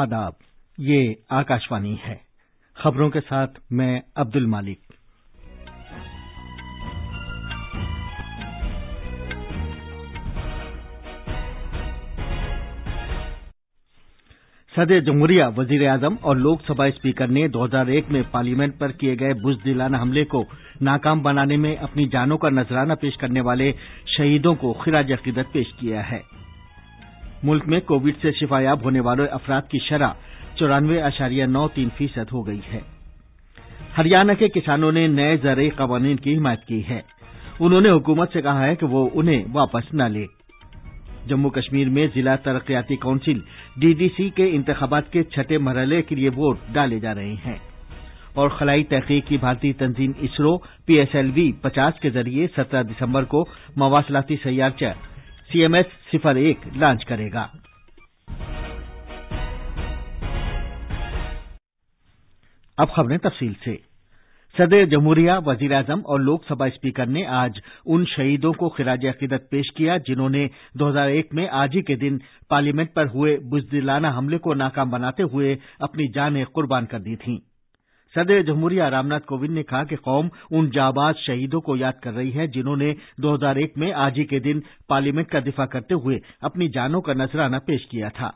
आदाब ये आकाशवाणी है खबरों के साथ मैं अब्दुल मालिक सदर जमहूरिया वजीर आजम और लोकसभा स्पीकर ने 2001 में पार्लियामेंट पर किए गए बुजदिलाना हमले को नाकाम बनाने में अपनी जानों का नजराना पेश करने वाले शहीदों को खिराज अकीदत पेश किया है मुल्क में कोविड से शिफायाब होने वाले अफराद की शरह चौरानवे अशारिया नौ तीन फीसद हो गई है हरियाणा के किसानों ने नए जरिए कवानीन की हिमायत की है उन्होंने हुकूमत से कहा है कि वो उन्हें वापस न ले जम्मू कश्मीर में जिला तरक्याती काउंसिल डीडीसी के इंतबात के छठे मरहले के लिए वोट डाले जा रहे हैं और खलाई तहकीक की भारतीय तंजीम इसरो पीएसएलवी पचास के जरिए सत्रह दिसंबर को मवासलाती सयार्चा सीएमएस सिफर एक लॉन्च करेगा अब खबरें तफसील से सदर जमहूरिया वजीर अजम और लोकसभा स्पीकर ने आज उन शहीदों को खिराज अकीदत पेश किया जिन्होंने 2001 में आज ही के दिन पार्लियामेंट पर हुए बुजदिलाना हमले को नाकाम बनाते हुए अपनी जानें कुर्बान कर दी थीं सदर जमहूरिया रामनाथ कोविंद ने कहा कि कौम उन जाबाज शहीदों को याद कर रही है जिन्होंने 2001 में आज ही के दिन पार्लियामेंट का दिफा करते हुए अपनी जानों का नजराना पेश किया था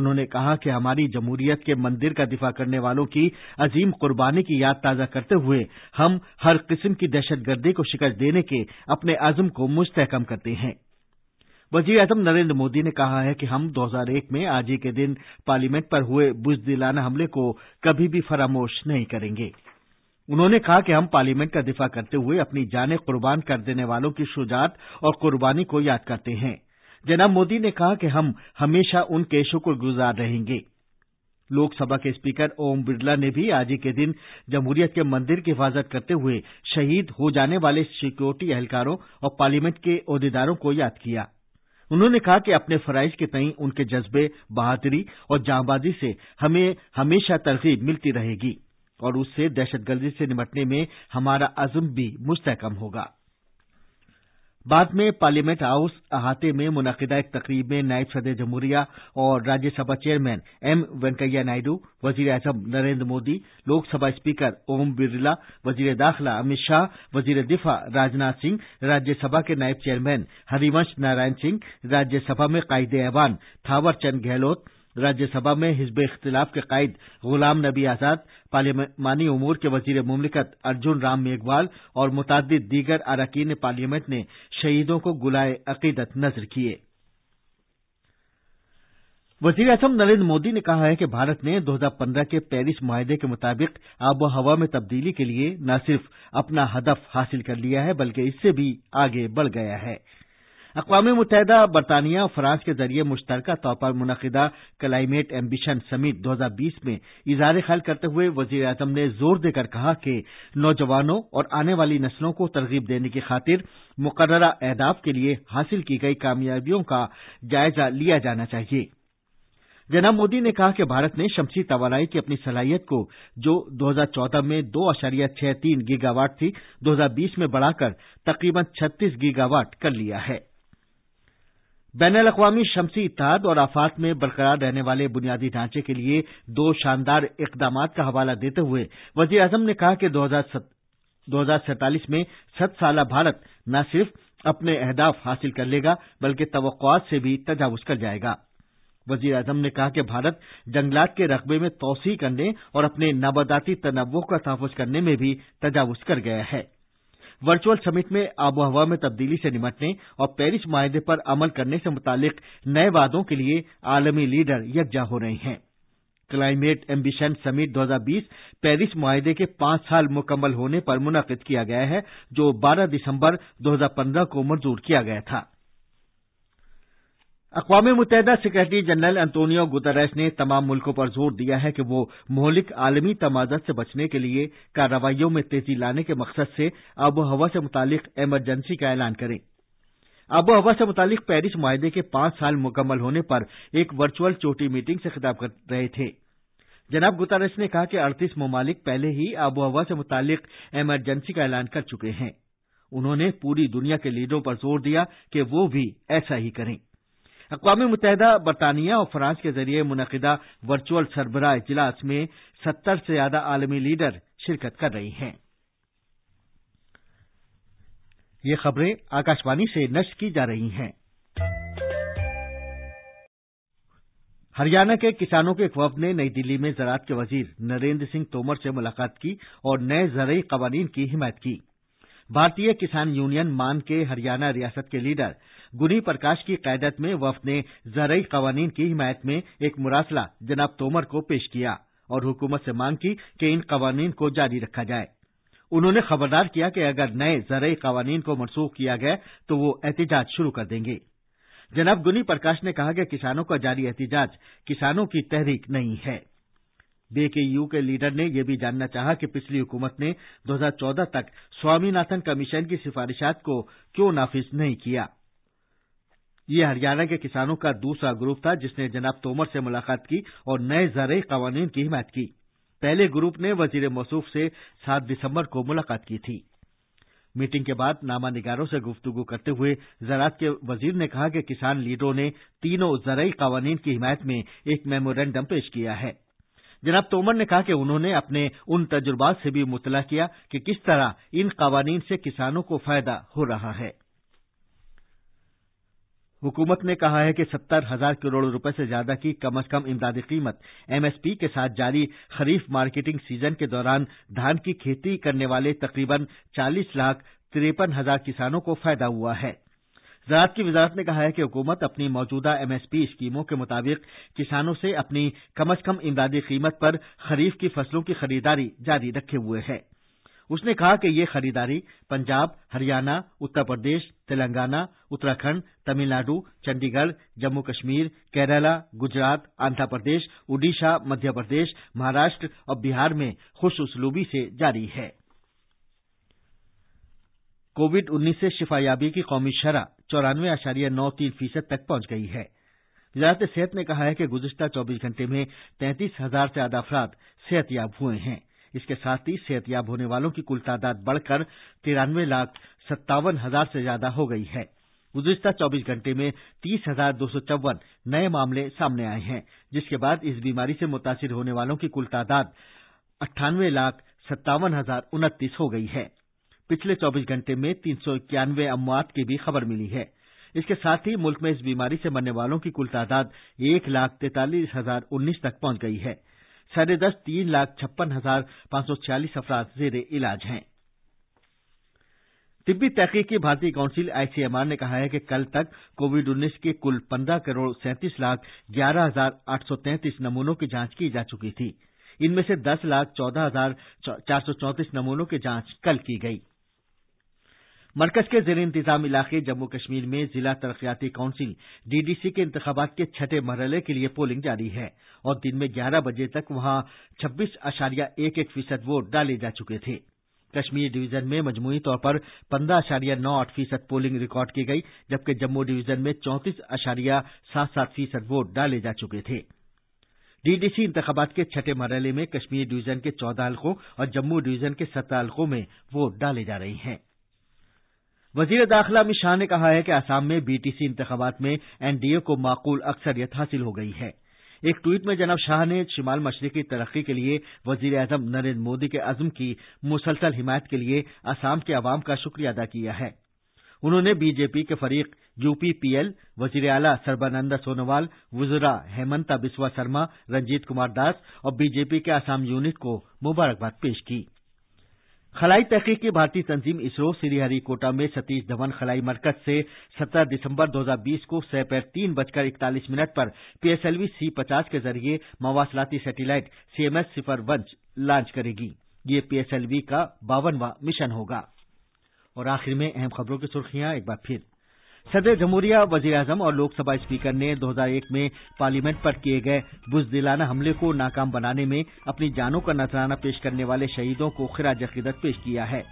उन्होंने कहा कि हमारी जमहूरियत के मंदिर का दिफा करने वालों की अजीम कुर्बानी की याद ताजा करते हुए हम हर किस्म की दहशतगर्दी को शिकस्त देने के अपने आजम को मुस्तहकम करते हैं वजीर आजम नरेन्द्र मोदी ने कहा है कि हम 2001 में आज ही के दिन पार्लियामेंट पर हुए बुजदिलाना हमले को कभी भी फरामोश नहीं करेंगे उन्होंने कहा कि हम पार्लियामेंट का दिफा करते हुए अपनी जानें कुर्बान कर देने वालों की शुजात और कुर्बानी को याद करते हैं जनाब मोदी ने कहा कि हम हमेशा उनके शुक्रगुजार रहेंगे लोकसभा के स्पीकर ओम बिरला ने भी आज ही के दिन जमहूरियत के मंदिर की हिफाजत करते हुए शहीद हो जाने वाले सिक्योरिटी एहलकारों और पार्लियामेंट के अहदेदारों को याद किया उन्होंने कहा कि अपने फराइज के प्रति उनके जज्बे बहादुरी और जाबाजी से हमें हमेशा तरगीब मिलती रहेगी और उससे दहशतगर्दी से निपटने में हमारा अज़्म भी मुस्तहकम होगा बाद में पार्लियामेंट हाउस अहाते में मुनदा एक तकरीब में नायब सदर जमहूरिया और राज्यसभा चेयरमैन एम वेंकैया नायडू वजीर अजम नरेन्द्र मोदी लोकसभा स्पीकर ओम बिरला वजीर दाखिला अमित शाह वजीर दिफा राजनाथ सिंह राज्यसभा के नायब चेयरमैन हरिवंश नारायण सिंह राज्यसभा में कायदे ऐवान थावर चंद गहलोत राज्यसभा में हिजब इख्तिलाफ के कायद गुलाम नबी आजाद पार्लियामानी उमूर के वजीर ममलिकत अर्जुन राम मेघवाल और मुतद दीगर अरकान पार्लियामेंट ने शहीदों को गुलाए अकीदत नज़र किये वजीर अजम नरेन्द्र मोदी ने कहा है कि भारत ने 2015 के पेरिस माहदे के मुताबिक आबो हवा में तब्दीली के लिए न सिर्फ अपना हदफ हासिल कर लिया है बल्कि इससे भी आगे बढ़ गया है अकवा मुतहद बरतानिया और फ्रांस के जरिए मुश्तरक तौर पर मुनदा क्लाइमेट एम्बिशन समिट बीस में इजहार ख्याल करते हुए वजीर अजम ने जोर देकर कहा कि नौजवानों और आने वाली नस्लों को तरगीब देने की खातिर मुकर अहदाफ के लिए हासिल की गई कामयाबियों का जायजा लिया जाना चाहिए जनाब मोदी ने कहा कि भारत ने शमसी तोानाई की अपनी सलाहियत को जो 2014 में दो अशारिया छह तीन गीगावाट थी 2020 में बढ़ाकर तकरीबन 36 गीगावाट कर लिया है बैन अवी शमसी इतिहाद और आफात में बरकरार रहने वाले बुनियादी ढांचे के लिए दो शानदार इकदाम का हवाला देते हुए वजीर अजम ने कहा कि दो हजार सैंतालीस में सत साल भारत न सिर्फ अपने अहदाफ हासिल कर लेगा बल्कि तोक़ात से भी तजावज कर जाएगा वजीर अजम ने कहा कि भारत जंगलात के रकबे में तोसी करने और अपने नाबादाती तनवों का तहफ़ करने में भी तजावज कर गया है वर्चुअल समिट में आबोहवा में तब्दीली से निपटने और पेरिस माहे पर अमल करने से मुतालिक नए वादों के लिए आलमी लीडर यकजा हो रहे हैं क्लाइमेट एम्बिशन समिट 2020 पेरिस मायदे के पांच साल मुकम्मल होने पर मुनद किया गया है जो 12 दिसंबर 2015 को मंजूर किया गया था अकवाम मुतहदा सेक्रेटरी जनरल अंतोनियो गुतरश ने तमाम मुल्कों पर जोर दिया है कि वो मोहलिक आलमी तमाजत से बचने के लिए कार्रवाइयों में तेजी लाने के मकसद से आबो हवा से मुतालिक एमरजेंसी का ऐलान करें आबो हवा से मुतालिक पेरिस माहे के पांच साल मुकम्मल होने पर एक वर्चुअल चोटी मीटिंग से खिताब कर रहे थे जनाब गुतारस ने कहा कि अड़तीस ममालिक पहले ही आबो हवा से मुतालिक एमरजेंसी का ऐलान कर चुके हैं उन्होंने पूरी दुनिया के लीडरों पर जोर दिया कि वो भी ऐसा ही करें अकवा मुतहदा बरतानिया और फ्रांस के जरिए मुनदा वर्चुअल सरबराह इजलास में सत्तर से ज्यादा आलमी लीडर शिरकत कर रही हैं ये खबरें आकाशवाणी से नष्ट की जा रही हैं हरियाणा के किसानों के एक वफ ने नई दिल्ली में ज़रात के वजीर नरेंद्र सिंह तोमर से मुलाकात की और नए जरिए कवानीन की हिमायत की भारतीय किसान यूनियन मान के हरियाणा रियासत के लीडर गुनी प्रकाश की कैदत में वफ ने जरई कवानीन की हिमायत में एक मुरासला जनाब तोमर को पेश किया और हुकूमत से मांग की कि इन कवानीन को जारी रखा जाए उन्होंने खबरदार किया कि अगर नए जरई कवानीन को मनसूख किया गया तो वो एहतजाज शुरू कर देंगे जनाब गुनी प्रकाश ने कहा कि किसानों का जारी एहतजाज किसानों की तहरीक नहीं है जेकेयू के लीडर ने यह भी जानना चाहा कि पिछली हुकूमत ने 2014 तक स्वामीनाथन कमीशन की सिफारिशात को क्यों नाफिज नहीं किया ये हरियाणा के किसानों का दूसरा ग्रुप था जिसने जनाब तोमर से मुलाकात की और नए ज़रई कवानीन की हिमायत की पहले ग्रुप ने वजीर मसूफ से 7 दिसंबर को मुलाकात की थी मीटिंग के बाद नामा निगारों से गुफ्तगू करते हुए ज़रात के वजीर ने कहा कि किसान लीडरों ने तीनों जरिए कवानीन की हिमायत में एक मेमोरेंडम पेश किया है जनाब तोमर ने कहा कि उन्होंने अपने उन तजुर्बात से भी मुतला किया कि किस तरह इन कवानीन से किसानों को फायदा हो रहा है हुकूमत ने कहा है कि सत्तर हजार करोड़ रुपए से ज्यादा की कम अज कम इमदादी कीमत एमएसपी के साथ जारी खरीफ मार्केटिंग सीजन के दौरान धान की खेती करने वाले तकरीबन चालीस लाख तिरपन हजार किसानों को फायदा हुआ है जरात की वजारत ने कहा है कि हुकूमत अपनी मौजूदा एमएसपी स्कीमों के मुताबिक किसानों से अपनी कम अज कम इमदादी कीमत पर खरीफ की फसलों की खरीदारी जारी रखे हुए है उसने कहा कि ये खरीदारी पंजाब हरियाणा उत्तर प्रदेश तेलंगाना उत्तराखंड तमिलनाडु चंडीगढ़ जम्मू कश्मीर केरला गुजरात आंध्र प्रदेश ओडिशा मध्य प्रदेश महाराष्ट्र और बिहार में खुशउसलूबी से जारी है कोविड उन्नीस से शिफायाबी की कौमी शरह चौरानवे आशार्य नौ तीन फीसद तक पहुंच गई है वजारत सेहत ने कहा है कि गुजश्ता चौबीस घंटे में तैंतीस हजार से ज्यादा अफराद सेहतयाब हुए हैं इसके साथ ही सेहतयाब होने वालों की कुल तादाद बढ़कर तिरानवे लाख सत्तावन हजार से ज्यादा हो गई है गुजश्ता चौबीस घंटे में तीस हजार दो सौ चौवन नए मामले सामने आए हैं जिसके बाद इस बीमारी से मुतासिर होने वालों की कुल तादाद अट्ठानवे लाख सत्तावन हजार उनतीस हो गई है पिछले चौबीस घंटे में तीन सौ इक्यानवे अमवात की भी खबर मिली है इसके साथ ही मुल्क में इस बीमारी से मरने वालों की कुल तादाद एक लाख तैतालीस हजार उन्नीस तक पहुंच गई है साढ़े दस तीन लाख छप्पन हजार पांच सौ छियालीस अफराद जेर इलाज हैं तिब्बी तहकीकी भारतीय काउंसिल आईसीएमआर ने कहा है कि कल तक कोविड उन्नीस के कुल पन्द्रह करोड़ सैंतीस लाख ग्यारह हजार आठ सौ तैंतीस नमूनों की जांच की जा चुकी थी इनमें से दस लाख चौदह हजार चार सौ चौंतीस नमूनों की जांच कल की गयी मरकज के जेर इंतजाम इलाके जम्मू कश्मीर में जिला तरक्याती काउंसिल डीडीसी के इंतबात के छठे मरहले के लिए पोलिंग जारी है और दिन में ग्यारह बजे तक वहां छब्बीस अशारिया एक एक फीसद वोट डाले जा चुके थे कश्मीर डिवीजन में मजमूई तौर पर पन्द्रह अशारिया नौ आठ फीसद पोलिंग रिकॉर्ड की गई जबकि जम्मू डिवीजन में चौंतीस आशारिया सात सात फीसद वोट डाले जा चुके थे डीडीसी इंतबात के छठे मरहले में कश्मीर डिवीजन के चौदह हल्कों और जम्मू डिवीजन के सत्रह हल्कों में वोट डाले जा रहे हैं वजीर दाखिला अमित शाह ने कहा है कि आसाम में बीटीसी इंतबात में एनडीए को माकूल अक्सरियत हासिल हो गई है एक ट्वीट में जनाब शाह ने शिमाल मशरकी तरक्की के लिए वजीर अजम नरेन्द्र मोदी के अजम की मुसलसल हिमायत के लिए आसाम के अवाम का शुक्रिया अदा किया है उन्होंने बीजेपी के फरीक यूपीपीएल वजीर अला सर्बानंदा सोनोवाल वजरा हेमंता बिस्वा शर्मा रंजीत कुमार दास और बीजेपी के आसाम यूनिट को मुबारकबाद पेश की है खलाई तहकी की भारतीय तंजीम इसरो श्रीहरिकोटा में सतीश धवन खलाई मरकज से 17 दिसंबर 2020 को सैपैर तीन बजकर इकतालीस मिनट पर पीएसएलवी सी पचास के जरिए मवासलाती सैटेलाइट सीएमएस सिफर वंच लॉन्च करेगी ये पीएसएलवी का बावनवा मिशन होगा और आखिर में अहम खबरों की सुर्खियां एक बार फिर सदर जमहूरिया वजीर अजम और लोकसभा स्पीकर ने 2001 में पार्लियामेंट पर किए गए बुजदिलाना हमले को नाकाम बनाने में अपनी जानों का नजराना पेश करने वाले शहीदों को खिराज अकीदत पेश किया है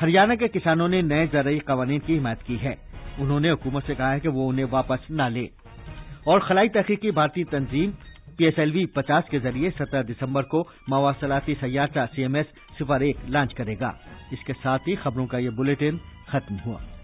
हरियाणा के किसानों ने नए जरिए कवानीन की हिमायत की है उन्होंने हुकूमत से कहा है कि वो उन्हें वापस न ले और खलाई तहकीकी भारतीय तंजीम पीएसएलवी 50 के जरिए 17 दिसंबर को मवासलाती सयाचा सीएमएस सिफर एक लॉन्च करेगा इसके साथ ही खबरों का ये बुलेटिन खत्म हुआ